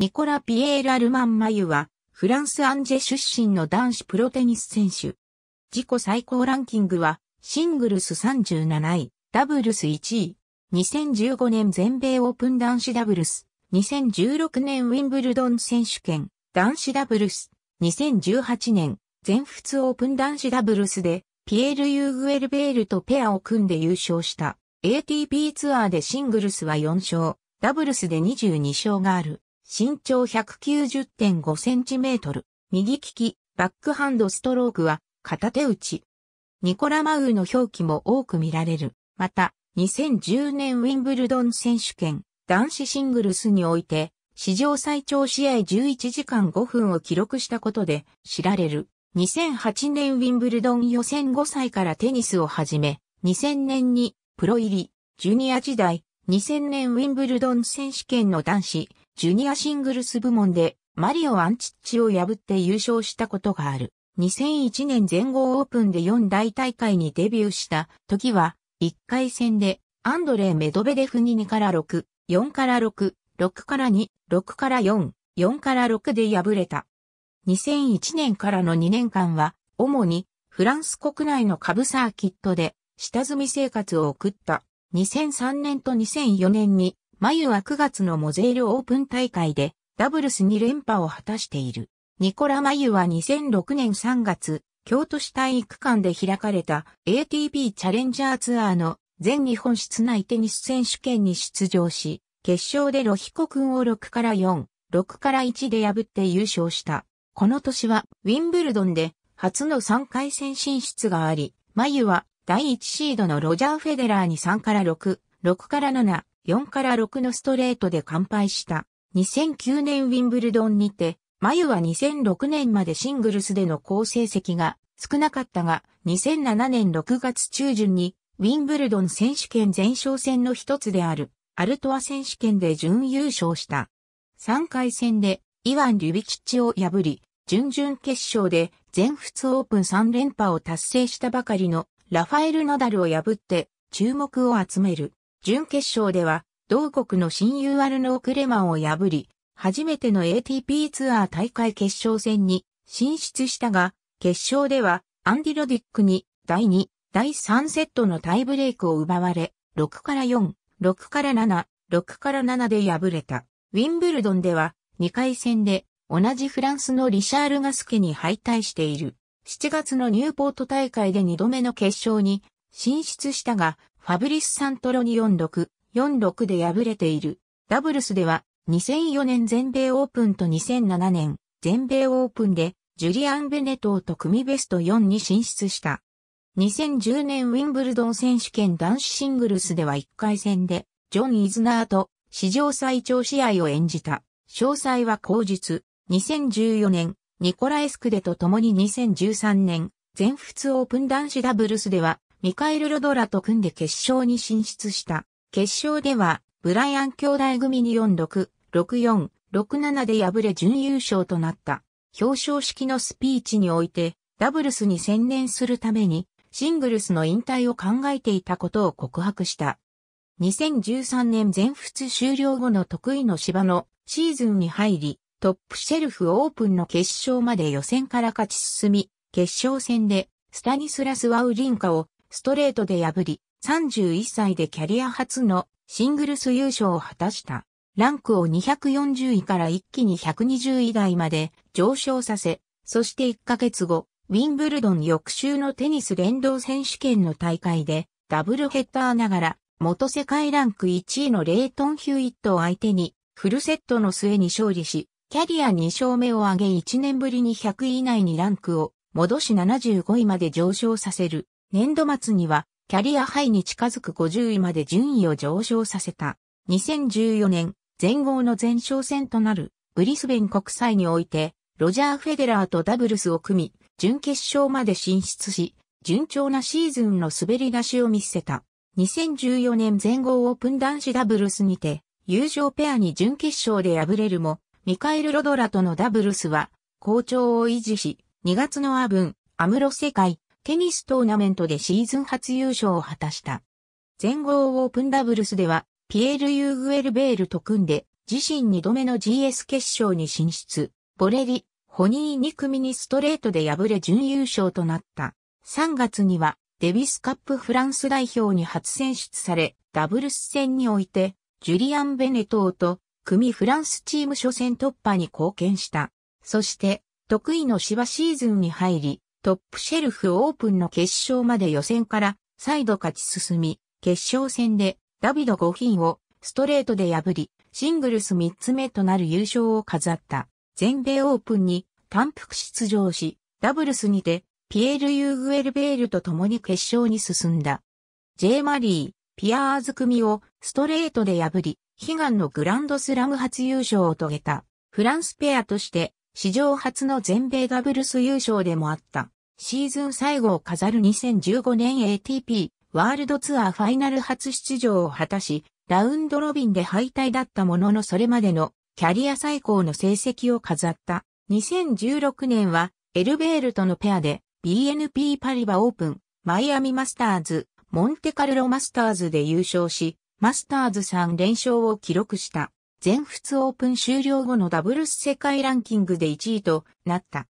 ニコラ・ピエール・アルマン・マユは、フランス・アンジェ出身の男子プロテニス選手。自己最高ランキングは、シングルス37位、ダブルス1位。2015年全米オープン男子ダブルス。2016年ウィンブルドン選手権、男子ダブルス。2018年、全仏オープン男子ダブルスで、ピエール・ユーグエルベールとペアを組んで優勝した。ATP ツアーでシングルスは4勝、ダブルスで22勝がある。身長190.5センチメートル、右利き、バックハンドストロークは片手打ち。ニコラ・マウーの表記も多く見られる。また、2010年ウィンブルドン選手権男子シングルスにおいて、史上最長試合11時間5分を記録したことで知られる。2008年ウィンブルドン予選5歳からテニスを始め、2000年にプロ入り、ジュニア時代、2000年ウィンブルドン選手権の男子ジュニアシングルス部門でマリオ・アンチッチを破って優勝したことがある。2001年全豪オープンで4大大会にデビューした時は1回戦でアンドレイ・メドベデフに2から6、4から6、6から2、6から4、4から6で敗れた。2001年からの2年間は主にフランス国内の株サーキットで下積み生活を送った。2003年と2004年にマユは9月のモゼールオープン大会でダブルス2連覇を果たしている。ニコラ・マユは2006年3月、京都市体育館で開かれた ATP チャレンジャーツアーの全日本室内テニス選手権に出場し、決勝でロヒコ君を6から4、6から1で破って優勝した。この年はウィンブルドンで初の3回戦進出があり、マユは第1シードのロジャー・フェデラーに3から6、6から7、4から6のストレートで完敗した。2009年ウィンブルドンにて、マユは2006年までシングルスでの好成績が少なかったが、2007年6月中旬にウィンブルドン選手権前哨戦の一つである、アルトア選手権で準優勝した。3回戦で、イワン・リュビキッチを破り、準々決勝で全仏オープン3連覇を達成したばかりのラファエル・ナダルを破って注目を集める。準決勝では、同国の親友アルノー・クレマンを破り、初めての ATP ツアー大会決勝戦に進出したが、決勝ではアンディ・ロディックに第2、第3セットのタイブレイクを奪われ、6から4、6から7、6から7で敗れた。ウィンブルドンでは2回戦で同じフランスのリシャール・ガスケに敗退している。7月のニューポート大会で2度目の決勝に進出したが、ファブリス・サントロに46、46で敗れている。ダブルスでは、2004年全米オープンと2007年全米オープンで、ジュリアン・ベネトーと組ベスト4に進出した。2010年ウィンブルドン選手権男子シングルスでは1回戦で、ジョン・イズナーと史上最長試合を演じた。詳細は後日、2014年、ニコラエスクデと共に2013年、全仏オープン男子ダブルスでは、ミカエル・ロドラと組んで決勝に進出した。決勝では、ブライアン兄弟組に46、64、67で敗れ準優勝となった。表彰式のスピーチにおいて、ダブルスに専念するために、シングルスの引退を考えていたことを告白した。2013年全仏終了後の得意の芝のシーズンに入り、トップシェルフオープンの決勝まで予選から勝ち進み、決勝戦でスタニスラス・ワウリンカをストレートで破り、31歳でキャリア初のシングルス優勝を果たした。ランクを240位から一気に120位台まで上昇させ、そして1ヶ月後、ウィンブルドン翌週のテニス連動選手権の大会で、ダブルヘッダーながら、元世界ランク1位のレイトン・ヒューイットを相手に、フルセットの末に勝利し、キャリア2勝目を挙げ1年ぶりに100位以内にランクを戻し75位まで上昇させる。年度末にはキャリアハイに近づく50位まで順位を上昇させた。2014年、全豪の前哨戦となるブリスベン国際において、ロジャー・フェデラーとダブルスを組み、準決勝まで進出し、順調なシーズンの滑り出しを見せた。2014年全豪オープン男子ダブルスにて、友情ペアに準決勝で敗れるも、ミカエル・ロドラとのダブルスは、好調を維持し、2月のアブン、アムロ世界、テニストーナメントでシーズン初優勝を果たした。全豪オープンダブルスでは、ピエール・ユーグエル・ベールと組んで、自身2度目の GS 決勝に進出。ボレリ、ホニー2組にストレートで敗れ準優勝となった。3月には、デビスカップフランス代表に初選出され、ダブルス戦において、ジュリアン・ベネトーと、組フランスチーム初戦突破に貢献した。そして、得意の芝シーズンに入り、トップシェルフオープンの決勝まで予選から再度勝ち進み、決勝戦でダビド・ゴヒンをストレートで破り、シングルス3つ目となる優勝を飾った全米オープンに単複出場し、ダブルスにてピエール・ユーグエルベールと共に決勝に進んだ。J. マリー、ピアーズ組をストレートで破り、悲願のグランドスラム初優勝を遂げたフランスペアとして史上初の全米ダブルス優勝でもあった。シーズン最後を飾る2015年 ATP ワールドツアーファイナル初出場を果たし、ラウンドロビンで敗退だったもののそれまでのキャリア最高の成績を飾った。2016年はエルベールとのペアで BNP パリバオープン、マイアミマスターズ、モンテカルロマスターズで優勝し、マスターズ3連勝を記録した。全仏オープン終了後のダブルス世界ランキングで1位となった。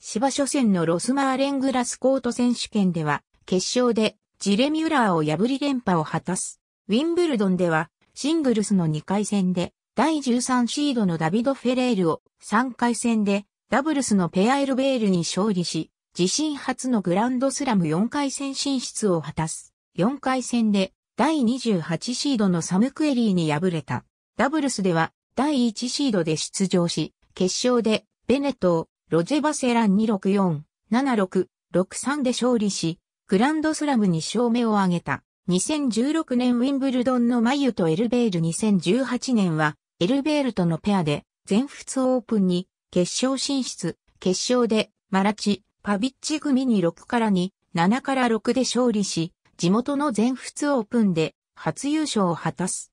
芝初戦のロスマーレングラスコート選手権では、決勝でジレミュラーを破り連覇を果たす。ウィンブルドンでは、シングルスの2回戦で、第13シードのダビド・フェレールを3回戦で、ダブルスのペアエルベールに勝利し、自身初のグランドスラム4回戦進出を果たす。4回戦で、第28シードのサムクエリーに敗れた。ダブルスでは第1シードで出場し、決勝でベネトー、ロジェバセラン264、76、63で勝利し、グランドスラムに勝目を挙げた。2016年ウィンブルドンのマユとエルベール2018年は、エルベールとのペアで、全仏オープンに決勝進出、決勝でマラチ、パビッチ組に6から2、7から6で勝利し、地元の全仏オープンで初優勝を果たす。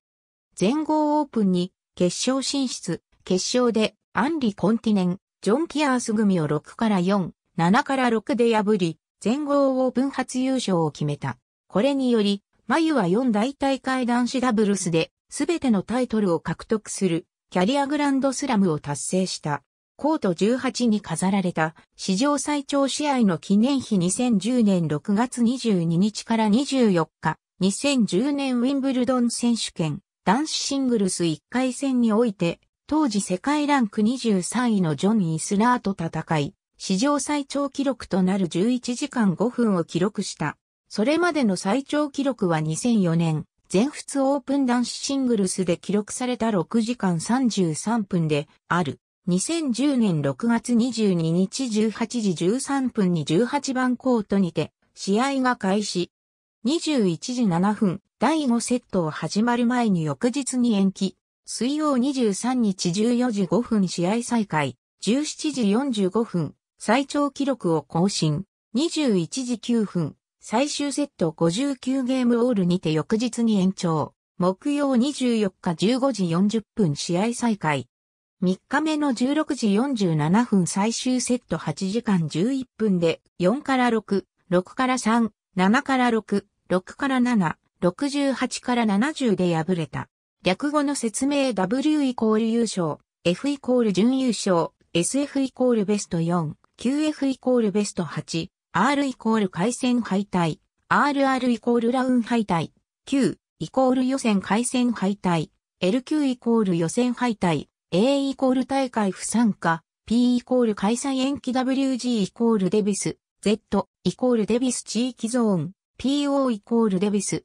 全豪オープンに決勝進出、決勝でアンリ・コンティネン、ジョン・キアース組を6から4、7から6で破り、全豪オープン初優勝を決めた。これにより、マユは4大大会男子ダブルスで、すべてのタイトルを獲得する、キャリアグランドスラムを達成した。コート18に飾られた史上最長試合の記念碑2010年6月22日から24日、2010年ウィンブルドン選手権男子シングルス1回戦において、当時世界ランク23位のジョン・イスラーと戦い、史上最長記録となる11時間5分を記録した。それまでの最長記録は2004年、全仏オープン男子シングルスで記録された6時間33分である。2010年6月22日18時13分に18番コートにて試合が開始。21時7分、第5セットを始まる前に翌日に延期。水曜23日14時5分試合再開。17時45分、最長記録を更新。21時9分、最終セット59ゲームオールにて翌日に延長。木曜24日15時40分試合再開。3日目の16時47分最終セット8時間11分で4から6、6から3、7から6、6から7、68から70で敗れた。略語の説明 W イコール優勝、F イコール準優勝、SF イコールベスト4、QF イコールベスト8、R イコール回戦敗退、RR イコールラウン敗退、Q イコール予選回戦敗退、LQ イコール予選敗退、A イコール大会不参加、P イコール開催延期 WG イコールデビス、Z イコールデビス地域ゾーン、PO イコールデビス、